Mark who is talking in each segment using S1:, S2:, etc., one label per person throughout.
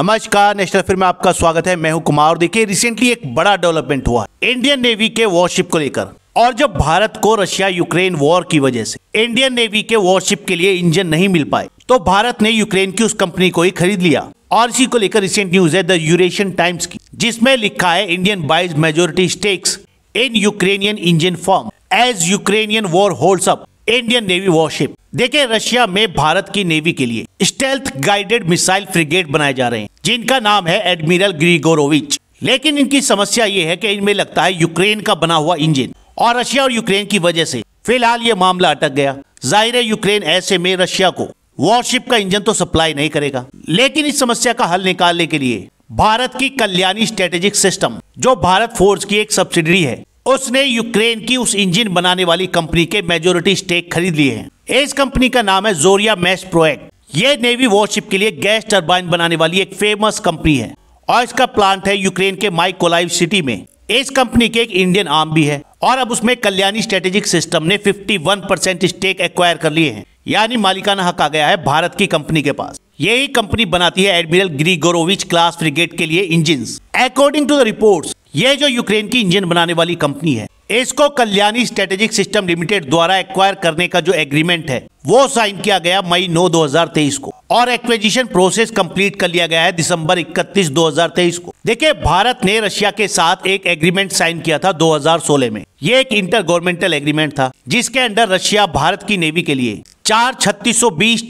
S1: नमस्कार national film में आपका स्वागत है मैं हूं कुमार देखिए रिसेंटली एक बड़ा डेवलपमेंट हुआ इंडियन नेवी के वॉरशिप को लेकर और जब भारत को रशिया यूक्रेन वॉर की वजह से इंडियन नेवी के वॉरशिप के लिए इंजन नहीं मिल पाए तो भारत ने यूक्रेन की उस कंपनी को ही खरीद लिया और इसी को लेकर रिसेंट न्यूज है द यूरेशियन टाइम्स की जिसमें लिखा है Indian buys majority stakes in Ukrainian engine firm as Ukrainian war hold up Indian navy warship देखिए रशिया में भारत की नेवी के लिए स्टेल्थ गाइडेड मिसाइल फ्रिगेट बनाए जा रहे हैं जिनका नाम है एडमिरल ग्रीगोरोविच लेकिन इनकी समस्या ये है कि इनमें लगता है यूक्रेन का बना हुआ इंजन और रशिया और यूक्रेन की वजह से फिलहाल ये मामला अटक गया जाहिर है यूक्रेन ऐसे में रशिया को वॉरशिप का इंजन तो सप्लाई नहीं करेगा लेकिन इस समस्या का हल निकालने के लिए भारत की कल्याणी स्ट्रेटेजिक सिस्टम जो भारत फोर्स की एक सब्सिडरी है उसने यूक्रेन की उस इंजन बनाने वाली कंपनी के मेजोरिटी स्टेक खरीद लिए हैं इस कंपनी का नाम है जोरिया मैश प्रोएक्ट ये नेवी वॉरशिप के लिए गैस टर्बाइन बनाने वाली एक फेमस कंपनी है और इसका प्लांट है यूक्रेन के माइकोलाइव सिटी में इस कंपनी के एक इंडियन आर्म भी है और अब उसमें कल्याणी स्ट्रेटेजिक सिस्टम ने 51 परसेंट स्टेक एक्वायर कर लिए हैं यानी मालिकाना हक आ गया है भारत की कंपनी के पास यही कंपनी बनाती है एडमिरल ग्रीगोरोविच क्लास फ्रिगेट के लिए engine according to the report ये जो यूक्रेन की इंजन बनाने वाली कंपनी है इसको कल्याणी स्ट्रेटेजिक सिस्टम लिमिटेड द्वारा एक्वायर करने का जो एग्रीमेंट है वो साइन किया गया मई 9 2023 को और एक्विजिशन प्रोसेस कंप्लीट कर लिया गया है दिसंबर 31 2023 को देखिए भारत ने रशिया के साथ एक एग्रीमेंट साइन किया था 2016 में ये एक इंटर गवर्नमेंटल एग्रीमेंट था जिसके अंडर रशिया भारत की नेवी के लिए चार छत्तीस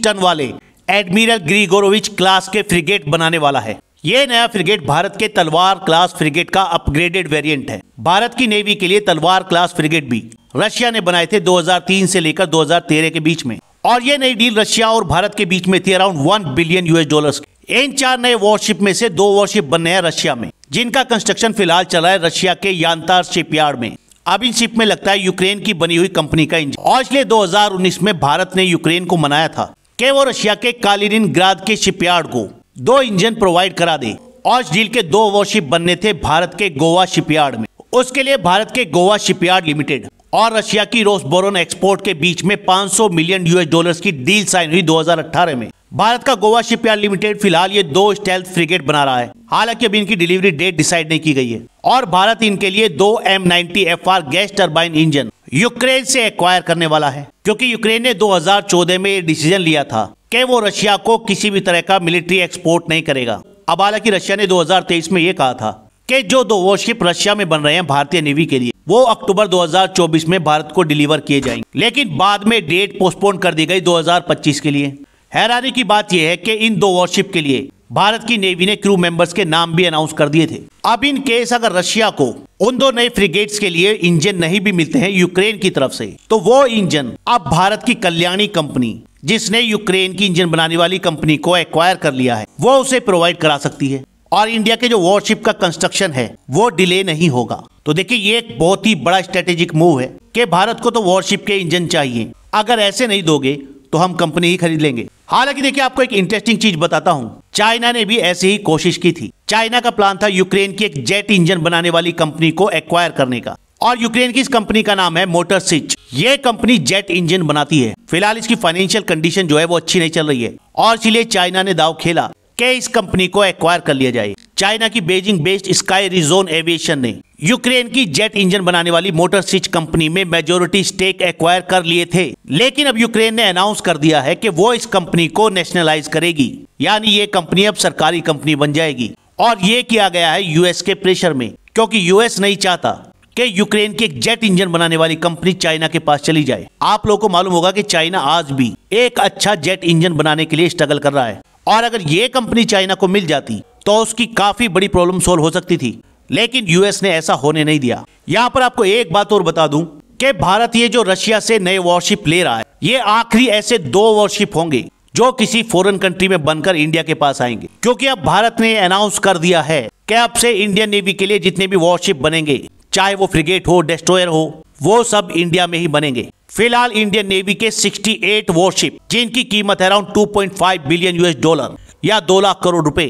S1: टन वाले एडमिरल ग्रीगोरोविच क्लास के फ्रिगेट बनाने वाला है ये नया फ्रिगेट भारत के तलवार क्लास फ्रिगेट का अपग्रेडेड वेरियंट है भारत की नेवी के लिए तलवार क्लास फ्रिगेट भी रशिया ने बनाए थे 2003 से लेकर 2013 के बीच में और ये नई डील रशिया और भारत के बीच में थी around one billion US dollars इन चार नए वॉरशिप में से दो वॉरशिप बनने हैं रशिया में जिनका कंस्ट्रक्शन फिलहाल चला है रशिया के यांतार शिपयार्ड में अब इन शिप में लगता है यूक्रेन की बनी हुई कंपनी का इंजन और इसलिए 2019 में भारत ने यूक्रेन को मनाया था के वो रशिया के कालीन ग्राद के शिपयार्ड को दो इंजन प्रोवाइड करा दे और इस डील के दो वॉरशिप बनने थे भारत के गोवा शिपयार्ड में उसके लिए भारत के गोवा शिपयार्ड लिमिटेड और रशिया की रोसबोरोन एक्सपोर्ट के बीच में 500 मिलियन यूएस डॉलर्स की डील साइन हुई 2018 में भारत का गोवा शिपयार्ड लिमिटेड फिलहाल ये दो स्टेल्थ फ्रिगेट बना रहा है हालांकि अभी इनकी डिलीवरी डेट डिसाइड नहीं की गई है और भारत इनके लिए दो M ninety F R gas turbine engine Ukraine से एक्वायर करने वाला है क्योंकि यूक्रेन ने 2014 में ये डिसीजन लिया था कि वो रशिया को किसी भी तरह का मिलिट्री एक्सपोर्ट नहीं करेगा अब हालांकि रशिया ने 2023 में ये कहा था के जो दो वॉरशिप रशिया में बन रहे हैं भारतीय नेवी के लिए वो अक्टूबर 2024 में भारत को डिलीवर किए जाएंगे लेकिन बाद में डेट पोस्टपोन कर दी गई 2025 के लिए हैरानी की बात यह है कि इन दो वॉरशिप के लिए भारत की नेवी ने क्रू मेंबर्स के नाम भी अनाउंस कर दिए थे अब इन केस अगर रशिया को उन दो नए फ्रिगेट्स के लिए इंजन नहीं भी मिलते हैं यूक्रेन की तरफ से तो वो इंजन अब भारत की कल्याणी कंपनी जिसने यूक्रेन की इंजन बनाने वाली कंपनी को एक्वायर कर लिया है वो उसे प्रोवाइड करा सकती है और इंडिया के जो वॉरशिप का कंस्ट्रक्शन है वो डिले नहीं होगा तो देखिए ये एक बहुत ही बड़ा स्ट्रेटेजिक मूव है कि भारत को तो वॉरशिप के इंजन चाहिए अगर ऐसे नहीं दोगे तो हम कंपनी ही खरीद लेंगे हालांकि देखिए आपको एक इंटरेस्टिंग चीज बताता हूँ चाइना ने भी ऐसी ही कोशिश की थी चाइना का प्लान था यूक्रेन की एक जेट इंजन बनाने वाली कंपनी को एक्वायर करने का और यूक्रेन की इस कंपनी का नाम है मोटर सिच ये कंपनी जेट इंजन बनाती है फिलहाल इसकी फाइनेंशियल कंडीशन जो है वो अच्छी नहीं चल रही है और इसीलिए चाइना ने दाव खेला के इस कंपनी को एक्वायर कर लिया जाए चाइना की Beijing based Skyrizon aviation ने यूक्रेन की जेट इंजन बनाने वाली मोटर स्विच कंपनी में मेजोरिटी स्टेक एक्वायर कर लिए थे लेकिन अब यूक्रेन ने अनाउंस कर दिया है कि वो इस कंपनी को नेशनलाइज करेगी यानी ये कंपनी अब सरकारी कंपनी बन जाएगी और ये किया गया है यूएस के प्रेशर में क्योंकि यूएस नहीं चाहता कि यूक्रेन की एक जेट इंजन बनाने वाली कंपनी चाइना के पास चली जाए आप लोगों को मालूम होगा कि चाइना आज भी एक अच्छा जेट इंजन बनाने के लिए स्ट्रगल कर रहा है और अगर ये कंपनी चाइना को मिल जाती तो उसकी काफी बड़ी प्रॉब्लम सोल्व हो सकती थी लेकिन यूएस ने ऐसा होने नहीं दिया यहाँ पर आपको एक बात और बता दूं कि भारत ये जो रशिया से नए वॉरशिप ले रहा है ये आखिरी ऐसे दो वॉरशिप होंगे जो किसी फॉरेन कंट्री में बनकर इंडिया के पास आएंगे क्योंकि अब भारत ने अनाउंस कर दिया है कि अब से इंडियन नेवी के लिए जितने भी वॉरशिप बनेंगे चाहे वो फ्रिगेट हो डेस्ट्रोयर हो वो सब इंडिया में ही बनेंगे फिलहाल इंडियन नेवी के 68 वॉरशिप जिनकी कीमत है अराउंड 2.5 बिलियन यूएस डॉलर या दो लाख करोड़ रुपए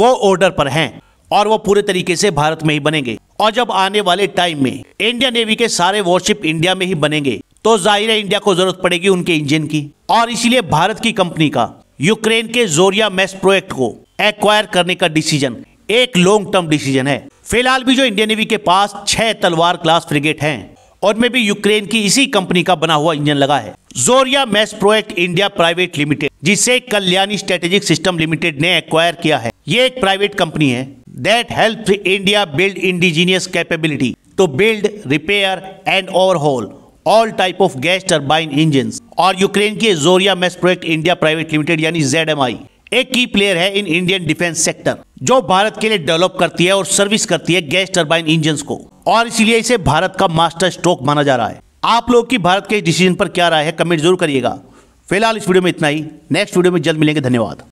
S1: वो ऑर्डर पर हैं और वो पूरे तरीके से भारत में ही बनेंगे और जब आने वाले टाइम में इंडियन नेवी के सारे वॉरशिप इंडिया में ही बनेंगे तो जाहिर है इंडिया को जरूरत पड़ेगी उनके इंजन की और इसीलिए भारत की कंपनी का यूक्रेन के जोरिया मैस प्रोजेक्ट को एक्वायर करने का डिसीजन एक लॉन्ग टर्म डिसीजन है फिलहाल भी जो इंडियन नेवी के पास छह तलवार क्लास फ्रिगेट हैं और में भी यूक्रेन की इसी कंपनी का बना हुआ इंजन लगा है Zorya Mashproekt India private limited जिसे कल्याणी स्ट्रेटेजिक सिस्टम लिमिटेड ने एक्वायर किया है ये एक प्राइवेट कंपनी है that help India build indigenous capability to build repair and overhaul all type of gas turbine engine और यूक्रेन के Zorya Mashproekt India private limited यानी जेड एक की प्लेयर है इन इंडियन डिफेंस सेक्टर जो भारत के लिए develop करती है और सर्विस करती है गैस टर्बाइन इंजन को और इसलिए इसे भारत का मास्टर स्ट्रोक माना जा रहा है आप लोग की भारत के इस डिसीजन पर क्या राय है कमेंट जरूर करिएगा फिलहाल इस वीडियो में इतना ही नेक्स्ट वीडियो में जल्द मिलेंगे धन्यवाद